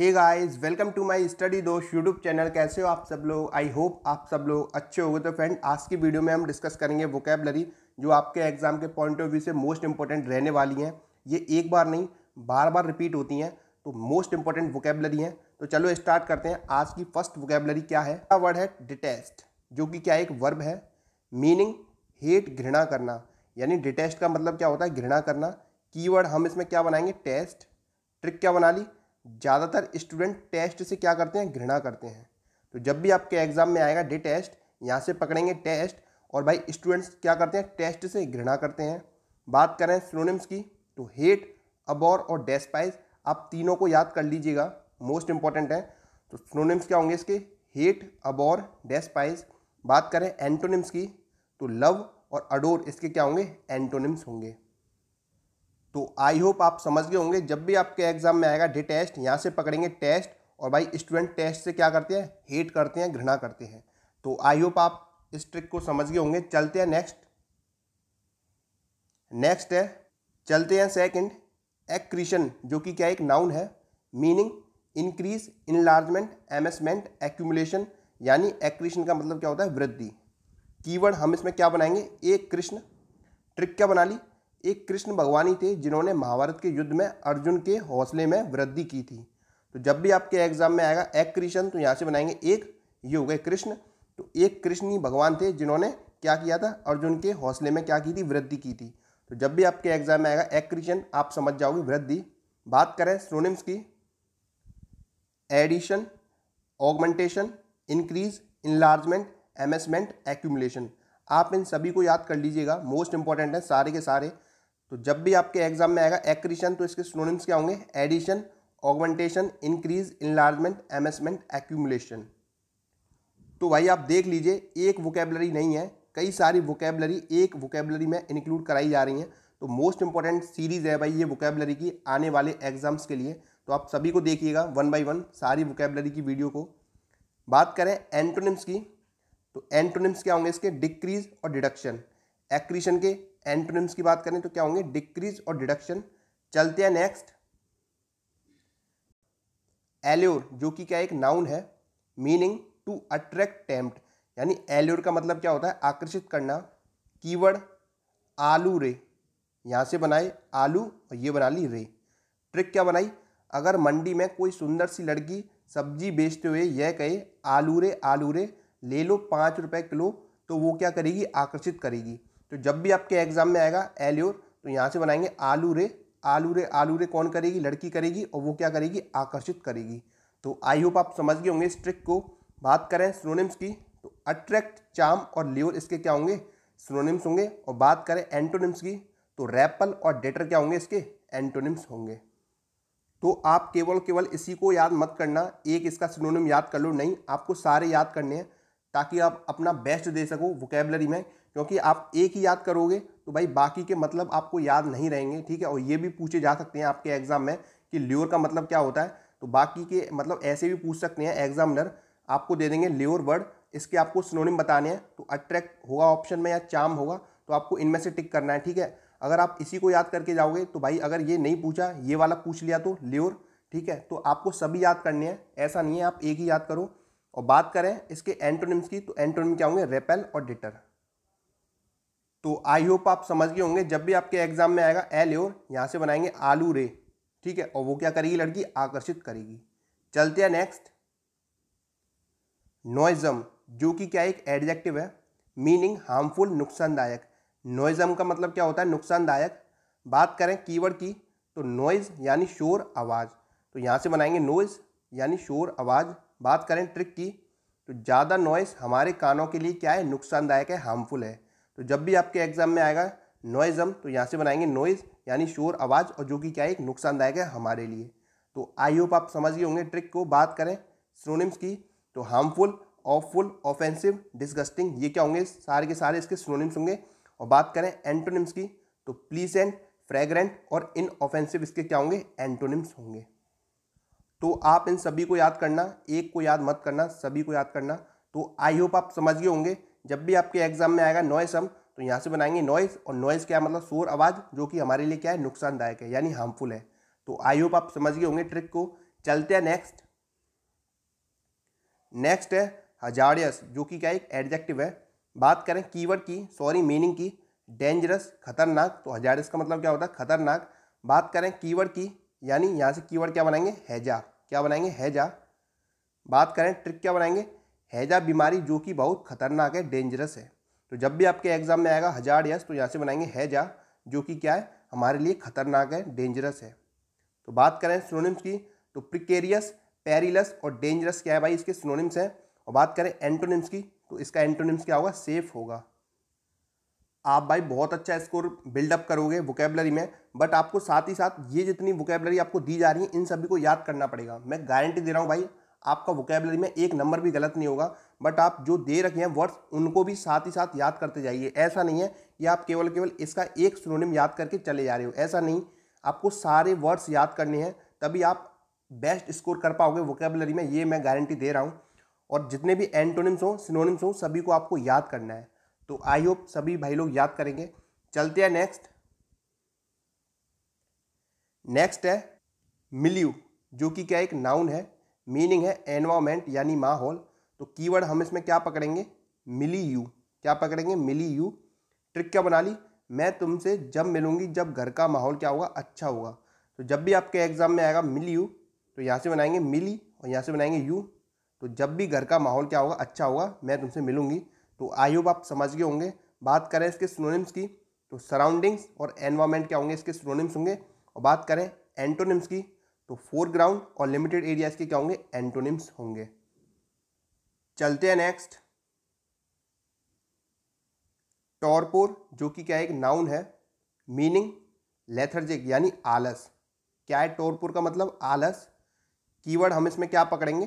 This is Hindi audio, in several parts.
hey guys welcome to my study Dost YouTube channel कैसे हो आप सब लोग आई होप आप सब लोग अच्छे हो तो फ्रेंड आज की वीडियो में हम डिस्कस करेंगे वोकेबलरी जो आपके एग्जाम के पॉइंट ऑफ व्यू से मोस्ट इंपॉर्टेंट रहने वाली हैं ये एक बार नहीं बार बार रिपीट होती हैं तो मोस्ट इंपॉर्टेंट वोकेबलरी हैं तो चलो स्टार्ट करते हैं आज की फर्स्ट वोकेबलरी क्या है वर्ड है डिटेस्ट जो कि क्या एक वर्ब है मीनिंग हेट घृणा करना यानी डिटेस्ट का मतलब क्या होता है घृणा करना कीवर्ड हम इसमें क्या बनाएंगे टेस्ट ट्रिक क्या बना ली ज़्यादातर स्टूडेंट टेस्ट से क्या करते हैं घृणा करते हैं तो जब भी आपके एग्ज़ाम में आएगा डे टेस्ट यहाँ से पकड़ेंगे टेस्ट और भाई स्टूडेंट्स क्या करते हैं टेस्ट से घृणा करते हैं बात करें सिनोनिम्स की तो हेट अबोर और डेस्पाइज आप तीनों को याद कर लीजिएगा मोस्ट इंपॉर्टेंट है तो सिनोनिम्स क्या होंगे इसके हेट अबोर डेस्पाइज बात करें एंटोनिम्स की तो लव और अडोर इसके क्या होंगे एंटोनिम्स होंगे तो आई होप आप समझ गए होंगे जब भी आपके एग्जाम में आएगा डे टेस्ट यहाँ से पकड़ेंगे टेस्ट और भाई स्टूडेंट टेस्ट से क्या करते हैं हेट करते हैं घृणा करते हैं तो आई होप आप इस ट्रिक को समझ गए होंगे चलते हैं नेक्स्ट नेक्स्ट है चलते हैं सेकंड एक्रीशन जो कि क्या एक नाउन है meaning increase enlargement amassment accumulation यानी एक्रीशन का मतलब क्या होता है वृद्धि कीवर्ड हम इसमें क्या बनाएंगे एक कृष्ण ट्रिक क्या बना ली एक कृष्ण भगवान ही थे जिन्होंने महाभारत के युद्ध में अर्जुन के हौसले में वृद्धि की थी तो जब भी आपके एग्जाम में आएगा एक कृष्ण तो यहाँ से बनाएंगे एक ये हो गए कृष्ण तो एक कृष्ण ही भगवान थे जिन्होंने क्या किया था अर्जुन के हौसले में क्या की थी वृद्धि की थी तो जब भी आपके एग्जाम में आएगा एक्रिशन आप समझ जाओगे वृद्धि बात करें स्ट्रोनिम्स की addition augmentation increase enlargement amassment accumulation आप इन सभी को याद कर लीजिएगा मोस्ट इंपॉर्टेंट है सारे के सारे तो जब भी आपके एग्जाम में आएगा एक्रीशन तो इसके स्टूडेंट्स क्या होंगे addition augmentation increase enlargement amassment accumulation तो भाई आप देख लीजिए एक वोकेबलरी नहीं है कई सारी वोकेबलरी एक वोकेबलरी में इंक्लूड कराई जा रही हैं तो मोस्ट इंपॉर्टेंट सीरीज़ है भाई ये वोकेबलरी की आने वाले एग्जाम्स के लिए तो आप सभी को देखिएगा वन बाई वन सारी वोकेबलरी की वीडियो को बात करें एंटोनिम्स की तो एंटोनिम्स क्या होंगे इसके डिक्रीज और डिडक्शन एक्रीशन के एंटोनिम्स की बात करें तो क्या होंगे डिक्रीज और डिडक्शन चलते हैं नेक्स्ट एल्योर जो कि क्या एक नाउन है मीनिंग टू अट्रैक्ट टेम्प्ट यानी एल्योर का मतलब क्या होता है आकर्षित करना कीवर्ड आलू रे यहां से बनाए आलू और ये बना ली रे ट्रिक क्या बनाई अगर मंडी में कोई सुंदर सी लड़की सब्जी बेचते हुए यह कहे आलू रे आलू रे ले लो पाँच रुपये किलो तो वो क्या करेगी आकर्षित करेगी तो जब भी आपके एग्जाम में आएगा एल्योर तो यहाँ से बनाएंगे आलू रे आलू रे आलू रे कौन करेगी लड़की करेगी और वो क्या करेगी आकर्षित करेगी तो आई होप आप समझ गए होंगे इस ट्रिक को बात करें स्नोनिम्स की तो अट्रैक्ट चाम और लियोर इसके क्या होंगे स्नोनिम्स होंगे और बात करें एंटोनिम्स की तो रैपल और डेटर क्या होंगे इसके एंटोनिम्स होंगे तो आप केवल केवल इसी को याद मत करना एक इसका स्नोनिम याद कर लो नहीं आपको सारे याद करने हैं ताकि आप अपना बेस्ट दे सको वोकेबलरी में क्योंकि आप एक ही याद करोगे तो भाई बाकी के मतलब आपको याद नहीं रहेंगे ठीक है और ये भी पूछे जा सकते हैं आपके एग्ज़ाम में कि ल्योर का मतलब क्या होता है तो बाकी के मतलब ऐसे भी पूछ सकते हैं एग्जामिनर आपको दे देंगे ल्योर वर्ड इसके आपको स्नोनिम बताने हैं तो अट्रैक्ट होगा ऑप्शन में या चाम होगा तो आपको इनमें से टिक करना है ठीक है अगर आप इसी को याद करके जाओगे तो भाई अगर ये नहीं पूछा ये वाला पूछ लिया तो ल्योर ठीक है तो आपको सभी याद करने हैं ऐसा नहीं है आप एक ही याद करो और बात करें इसके एंटोनिम्स की तो एंटोनिम क्या होंगे रेपेल और डिटर तो आई होप आप समझ गए होंगे जब भी आपके एग्जाम में आएगा एल और यहाँ से बनाएंगे आलू रे ठीक है और वो क्या करेगी लड़की आकर्षित करेगी चलते हैं नेक्स्ट नोइजम जो कि क्या एक एडजेक्टिव है मीनिंग हार्मफुल नुकसानदायक नोइजम का मतलब क्या होता है नुकसानदायक बात करें कीवर्ड की तो नॉइज यानी शोर आवाज़ तो यहाँ से बनाएंगे नॉइज यानी शोर आवाज़ बात करें ट्रिक की तो ज़्यादा नॉइज़ हमारे कानों के लिए क्या है नुकसानदायक है हार्मफुल है तो जब भी आपके एग्जाम में आएगा नॉइज़म तो यहाँ से बनाएंगे नॉइज़ यानी शोर आवाज़ और जो कि क्या एक नुकसानदायक है हमारे लिए तो आई होप आप समझ गए होंगे ट्रिक को बात करें स्नोनिम्स की तो हार्मफुल फुल ऑफेंसिव डिस्गस्टिंग ये क्या होंगे सारे के सारे इसके स्नोनिम्स होंगे और बात करें एंटोनिम्स की तो एंड फ्रेगरेंट और इन ऑफेंसिव इसके क्या होंगे एंटोनिम्स होंगे तो आप इन सभी को याद करना एक को याद मत करना सभी को याद करना तो आई होप आप समझ गए होंगे जब भी आपके एग्जाम में आएगा नॉइस हम तो यहाँ से बनाएंगे नॉइस और नॉइस क्या मतलब शोर आवाज़ जो कि हमारे लिए क्या है नुकसानदायक है यानी हार्मफुल है तो आई होप आप समझ गए होंगे ट्रिक को चलते हैं नेक्स्ट नेक्स्ट है हजारियस जो कि क्या एक एडजेक्टिव है बात करें कीवर्ड की सॉरी मीनिंग की डेंजरस खतरनाक तो हजारियस का मतलब क्या होता है खतरनाक बात करें कीवर्ड की यानी यहाँ से कीवर्ड क्या बनाएंगे हैजा क्या बनाएंगे हैजा बात करें ट्रिक क्या बनाएंगे हैजा बीमारी जो कि बहुत खतरनाक है डेंजरस है तो जब भी आपके एग्जाम में आएगा हजार यस तो यहाँ से बनाएंगे हैजा जो कि क्या है हमारे लिए खतरनाक है डेंजरस है तो बात करें सिनोनिम्स की तो प्रिकेरियस पेरिलस और डेंजरस क्या है भाई इसके सिनोनिम्स हैं और बात करें एंटोनिम्स की तो इसका एंटोनिम्स क्या होगा सेफ होगा आप भाई बहुत अच्छा स्कोर बिल्डअप करोगे वोकेबलरी में बट आपको साथ ही साथ ये जितनी वोकेबलरी आपको दी जा रही है इन सभी को याद करना पड़ेगा मैं गारंटी दे रहा हूँ भाई आपका वोकेबलरी में एक नंबर भी गलत नहीं होगा बट आप जो दे रखे हैं वर्ड्स उनको भी साथ ही साथ याद करते जाइए ऐसा नहीं है कि आप केवल केवल इसका एक सुनोनिम याद करके चले जा रहे हो ऐसा नहीं आपको सारे वर्ड्स याद करने हैं तभी आप बेस्ट स्कोर कर पाओगे वोकेबलरी में ये मैं गारंटी दे रहा हूँ और जितने भी एंटोनिम्स हों सिनोनिम्स हों सभी को आपको याद करना है तो आई होप सभी भाई लोग याद करेंगे चलते हैं नेक्स्ट नेक्स्ट है मिल्यू जो कि क्या एक नाउन है मीनिंग है एनवामेंट यानी माहौल तो कीवर्ड हम इसमें क्या पकड़ेंगे मिली यू क्या पकड़ेंगे मिली यू ट्रिक क्या बना ली मैं तुमसे जब मिलूंगी जब घर का माहौल क्या होगा अच्छा होगा तो जब भी आपके एग्ज़ाम में आएगा मिली यू तो यहाँ से बनाएंगे मिली और यहाँ से बनाएंगे यू तो जब भी घर का माहौल क्या होगा अच्छा होगा मैं तुमसे मिलूंगी तो आई होप आप समझ गए होंगे बात करें इसके स्नोनिम्स की तो सराउंडिंग्स और एनवायरमेंट क्या होंगे इसके स्नोनिम्स होंगे और बात करें एंटोनिम्स की तो फोरग्राउंड और लिमिटेड एरिया इसके क्या होंगे एंटोनिम्स होंगे चलते हैं नेक्स्ट टॉरपोर जो कि क्या एक नाउन है मीनिंग लेथर्जिक यानी आलस क्या है टोरपुर का मतलब आलस कीवर्ड हम इसमें क्या पकड़ेंगे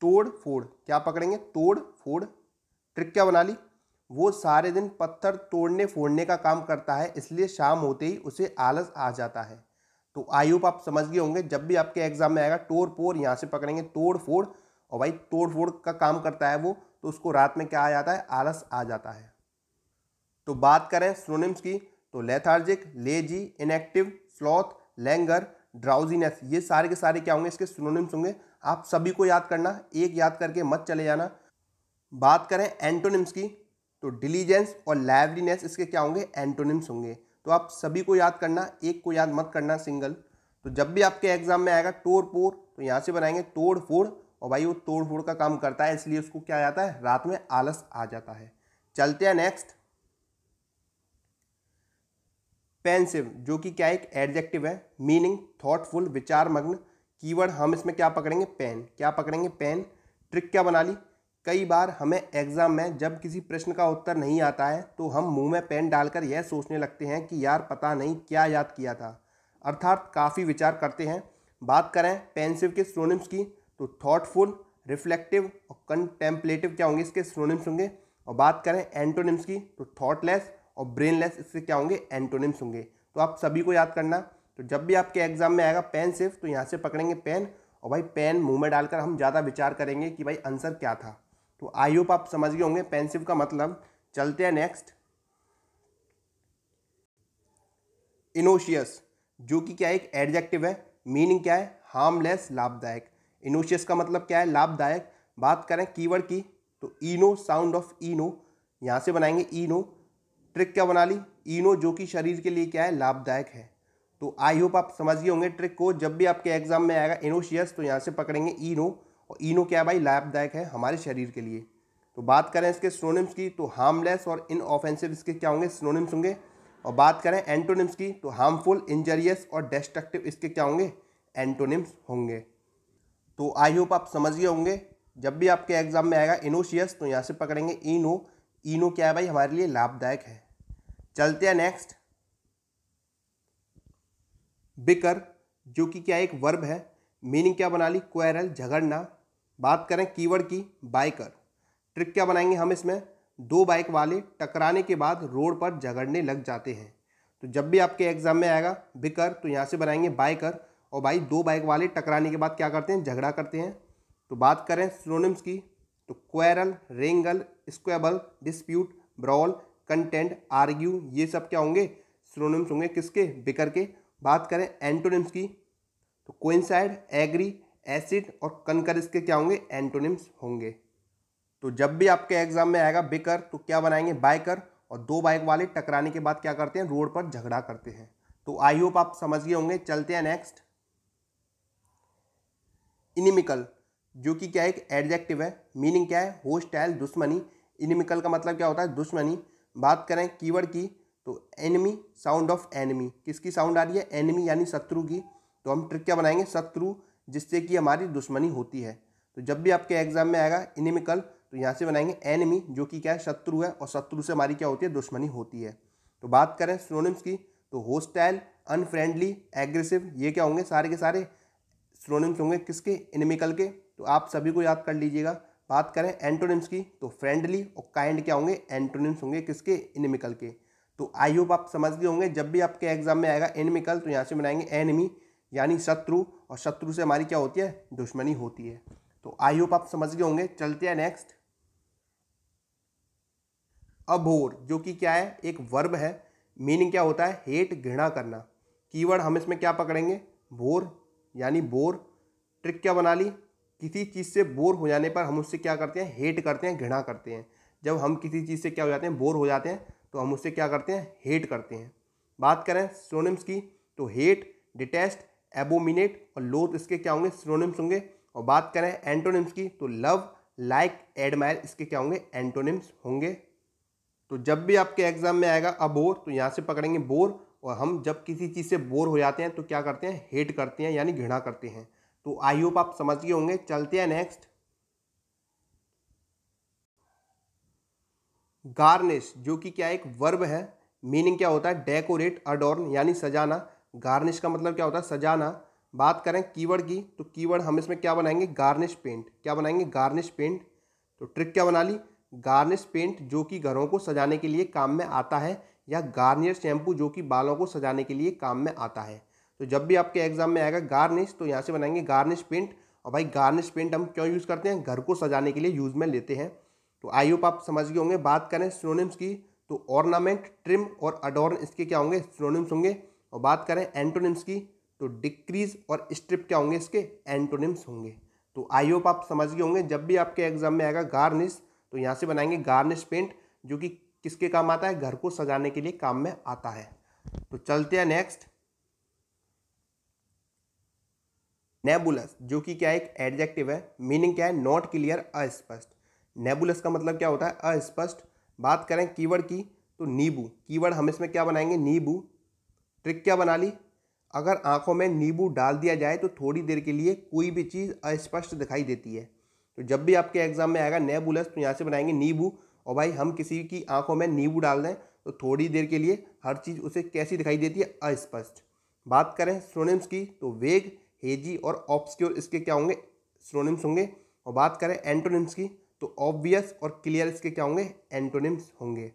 तोड़ फोड़ क्या पकड़ेंगे तोड़ फोड़ ट्रिक क्या बना ली वो सारे दिन पत्थर तोड़ने फोड़ने का काम करता है इसलिए शाम होते ही उसे आलस आ जाता है तो आई होप आप समझ गए होंगे जब भी आपके एग्जाम में आएगा टोर पोर यहाँ से पकड़ेंगे तोड़ फोड़ और भाई तोड़ फोड़ का काम करता है वो तो उसको रात में क्या आ जाता है आलस आ जाता है तो बात करें स्लोनिम्स की तो lethargic lazy inactive sloth languor drowsiness ये सारे के सारे क्या होंगे इसके सिनोनिम्स होंगे आप सभी को याद करना एक याद करके मत चले जाना बात करें एंटोनिम्स की तो डिलीजेंस और लैवलीनेस इसके क्या होंगे एंटोनिम्स होंगे तो आप सभी को याद करना एक को याद मत करना सिंगल तो जब भी आपके एग्जाम में आएगा टोर पोर तो यहाँ से बनाएंगे तोड़ फोड़ और भाई वो तोड़ फोड़ का काम करता है इसलिए उसको क्या आता है रात में आलस आ जाता है चलते हैं नेक्स्ट पेंसिव जो कि क्या एक एडजेक्टिव है मीनिंग थॉटफुल विचार मग्न कीवर्ड हम इसमें क्या पकड़ेंगे पेन क्या पकड़ेंगे पेन ट्रिक क्या बना ली कई बार हमें एग्ज़ाम में जब किसी प्रश्न का उत्तर नहीं आता है तो हम मुंह में पेन डालकर यह सोचने लगते हैं कि यार पता नहीं क्या याद किया था अर्थात काफ़ी विचार करते हैं बात करें पेंसिव के स्ट्रोनिम्स की तो थॉटफुल रिफ्लेक्टिव और कंटेम्पलेटिव क्या होंगे इसके स्ट्रोनिम्स होंगे और बात करें एंटोनिम्स की तो थॉटलेस और ब्रेनलेस इससे क्या होंगे एंटोनिम्स होंगे तो आप सभी को याद करना तो जब भी आपके एग्ज़ाम में आएगा पेन सिर्फ तो यहाँ से पकड़ेंगे पेन और भाई पेन मुंह में डालकर हम ज़्यादा विचार करेंगे कि भाई आंसर क्या था तो आई होप आप समझ गए होंगे पेंसिव का मतलब चलते हैं नेक्स्ट इनोशियस जो कि क्या एक एडजेक्टिव है मीनिंग क्या है हार्मलेस लाभदायक इनोशियस का मतलब क्या है लाभदायक बात करें कीवर्ड की तो इनो साउंड ऑफ इनो यहाँ से बनाएंगे इनो ट्रिक क्या बना ली इनो जो कि शरीर के लिए क्या है लाभदायक है तो आई होप आप समझ गए होंगे ट्रिक को जब भी आपके एग्जाम में आएगा इनोशियस तो यहाँ से पकड़ेंगे ईनो और इनो क्या भाई लाभदायक है हमारे शरीर के लिए तो बात करें इसके स्नोनिम्स की तो हार्मलेस और इनऑफेंसिव इसके क्या होंगे स्नोनिम्स होंगे और बात करें एंटोनिम्स की तो हार्मफुल इंजरियस और डेस्ट्रक्टिव इसके क्या होंगे एंटोनिम्स होंगे तो आई होप आप समझ गए होंगे जब भी आपके एग्जाम में आएगा इनोशियस तो यहाँ से पकड़ेंगे इनो इनो क्या है भाई हमारे लिए लाभदायक है चलते हैं नेक्स्ट बिकर जो कि क्या एक वर्ब है मीनिंग क्या बना ली क्वेरल झगड़ना बात करें कीवर्ड की बाइकर ट्रिक क्या बनाएंगे हम इसमें दो बाइक वाले टकराने के बाद रोड पर झगड़ने लग जाते हैं तो जब भी आपके एग्जाम में आएगा बिकर तो यहाँ से बनाएंगे बाइकर और भाई दो बाइक वाले टकराने के बाद क्या करते हैं झगड़ा करते हैं तो बात करें स्लोनिम्स की तो quarrel wrangle squabble dispute brawl contend argue ये सब क्या होंगे स्लोनिम्स होंगे किसके बिकर के बात करें एंटोनिम्स की तो कोइंसाइड एग्री एसिड और कनकर इसके क्या होंगे एंटोनिम्स होंगे तो जब भी आपके एग्जाम में आएगा बेकर तो क्या बनाएंगे बाइकर और दो बाइक वाले टकराने के बाद क्या करते हैं रोड पर झगड़ा करते हैं तो आई होप आप समझ गए होंगे चलते हैं नेक्स्ट इनिमिकल जो कि क्या एक एडजेक्टिव है मीनिंग क्या है होस्टाइल दुश्मनी इनिमिकल का मतलब क्या होता है दुश्मनी बात करें कीवर्ड की तो एनिमी साउंड ऑफ एनिमी किसकी साउंड आ रही है एनिमी यानी शत्रु की तो हम ट्रिक क्या बनाएंगे शत्रु जिससे कि हमारी दुश्मनी होती है तो जब भी आपके एग्जाम में आएगा इनिमिकल तो यहाँ से बनाएंगे एनिमी जो कि क्या है शत्रु है और शत्रु से हमारी क्या होती है दुश्मनी होती है तो बात करें स्ट्रोनिम्स की तो होस्टाइल अनफ्रेंडली एग्रेसिव ये क्या होंगे सारे के सारे स्ट्रोनिम्स होंगे किसके इनिमिकल के तो आप सभी को याद कर लीजिएगा बात करें एंटोनिम्स की तो फ्रेंडली और काइंड क्या होंगे एंटोनिम्स होंगे किसके इनिमिकल के तो आई होप आप समझ गए होंगे जब भी आपके एग्जाम में आएगा एनिमिकल तो यहाँ से बनाएंगे एनिमी यानी शत्रु और शत्रु से हमारी क्या होती है दुश्मनी होती है तो आई होप आप समझ गए होंगे चलते हैं नेक्स्ट अभोर जो कि क्या है एक वर्ब है मीनिंग क्या होता है हेट घृणा करना कीवर्ड हम इसमें क्या पकड़ेंगे भोर यानी बोर ट्रिक क्या बना ली किसी चीज़ से बोर हो जाने पर हम उससे क्या करते हैं हेट करते हैं घृणा करते हैं जब हम किसी चीज़ से क्या हो जाते हैं बोर हो जाते हैं तो हम उससे क्या करते हैं हेट करते हैं बात करें सोनिम्स की तो हेट डिटेस्ट एबोमिनेट और लोथ इसके क्या होंगे सिनोनिम्स होंगे और बात करें एंटोनिम्स की तो लव लाइक एडमायर इसके क्या होंगे एंटोनिम्स होंगे तो जब भी आपके एग्जाम में आएगा अबोर तो यहाँ से पकड़ेंगे बोर और हम जब किसी चीज़ से बोर हो जाते हैं तो क्या करते हैं हेट करते हैं यानी घृणा करते हैं तो आई होप आप समझ गए होंगे चलते हैं नेक्स्ट गार्निश जो कि क्या एक वर्ब है मीनिंग क्या होता है डेकोरेट अडोर्न यानी सजाना गार्निश का मतलब क्या होता है सजाना बात करें कीवर्ड की तो कीवर्ड हम इसमें क्या बनाएंगे गार्निश पेंट क्या बनाएंगे गार्निश पेंट तो ट्रिक क्या बना ली गार्निश पेंट जो कि घरों को सजाने के लिए काम में आता है या गार्नियर शैम्पू जो कि बालों को सजाने के लिए काम में आता है तो जब भी आपके एग्जाम में आएगा गार्निश तो यहाँ से बनाएंगे गार्निश पेंट और भाई गार्निश पेंट हम क्यों यूज़ करते हैं घर को सजाने के लिए यूज़ में लेते हैं तो आई होप आप समझ गए होंगे बात करें स्नोनिम्स की तो ऑर्नामेंट ट्रिम और अडोर्न इसके क्या होंगे स्नोनिम्स होंगे और बात करें एंटोनिम्स की तो डिक्रीज और स्ट्रिप क्या होंगे इसके एंटोनिम्स होंगे तो आई होप आप समझ गए होंगे जब भी आपके एग्जाम में आएगा गार्निश तो यहाँ से बनाएंगे गार्निश पेंट जो कि किसके काम आता है घर को सजाने के लिए काम में आता है तो चलते हैं नेक्स्ट नेबुलस जो कि क्या एक एडजेक्टिव है मीनिंग क्या है नॉट क्लियर अस्पष्ट नेबुलस का मतलब क्या होता है अस्पष्ट बात करें कीवर्ड की तो नींबू कीवर्ड हम इसमें क्या बनाएंगे नींबू ट्रिक क्या बना ली अगर आंखों में नींबू डाल दिया जाए तो थोड़ी देर के लिए कोई भी चीज़ अस्पष्ट दिखाई देती है तो जब भी आपके एग्जाम में आएगा नेबुलस तो यहाँ से बनाएंगे नींबू और भाई हम किसी की आंखों में नींबू डाल दें तो थोड़ी देर के लिए हर चीज़ उसे कैसी दिखाई देती है अस्पष्ट बात करें स्ट्रोनिम्स की तो वेग हेजी और ऑब्सक्योर इसके क्या होंगे स्ट्रोनिम्स होंगे और बात करें एंटोनिम्स की तो ऑब्वियस और क्लियर इसके क्या होंगे एंटोनिम्स होंगे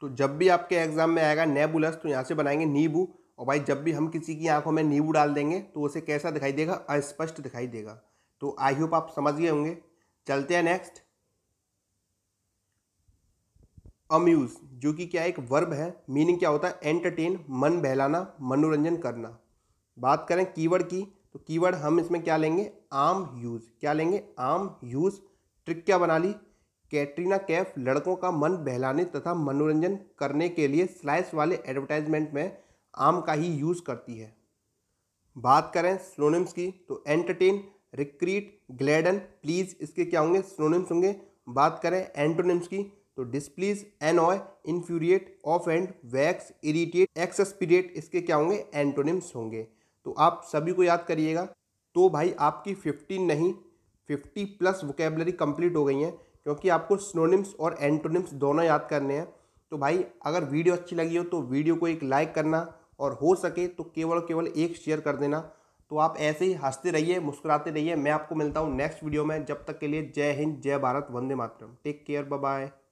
तो जब भी आपके एग्जाम में आएगा नेबुलस तो यहाँ से बनाएंगे नींबू और भाई जब भी हम किसी की आंखों में नींबू डाल देंगे तो उसे कैसा दिखाई देगा अस्पष्ट दिखाई देगा तो आई होप आप समझ गए होंगे चलते हैं नेक्स्ट अम्यूज़ जो कि क्या एक वर्ब है मीनिंग क्या होता है एंटरटेन मन बहलाना मनोरंजन करना बात करें कीवर्ड की तो कीवर्ड हम इसमें क्या लेंगे आम यूज़ क्या लेंगे आम यूज़ ट्रिक क्या बना ली कैटरीना कैफ लड़कों का मन बहलाने तथा मनोरंजन करने के लिए स्लाइस वाले एडवर्टाइजमेंट में आम का ही यूज़ करती है बात करें स्लोनिम्स की तो एंटरटेन रिक्रीट ग्लैडन प्लीज़ इसके क्या होंगे स्लोनिम्स होंगे बात करें एंटोनिम्स की तो an annoy infuriate offend vex irritate exasperate इसके क्या होंगे एंटोनिम्स होंगे तो आप सभी को याद करिएगा तो भाई आपकी फिफ्टीन नहीं फिफ्टी प्लस वोकेबलरी कंप्लीट हो गई हैं क्योंकि आपको स्नोनिम्स और एंटोनिम्स दोनों याद करने हैं तो भाई अगर वीडियो अच्छी लगी हो तो वीडियो को एक लाइक करना और हो सके तो केवल केवल एक शेयर कर देना तो आप ऐसे ही हंसते रहिए मुस्कुराते रहिए मैं आपको मिलता हूँ नेक्स्ट वीडियो में जब तक के लिए जय हिंद जय भारत वंदे मातरम टेक केयर बाय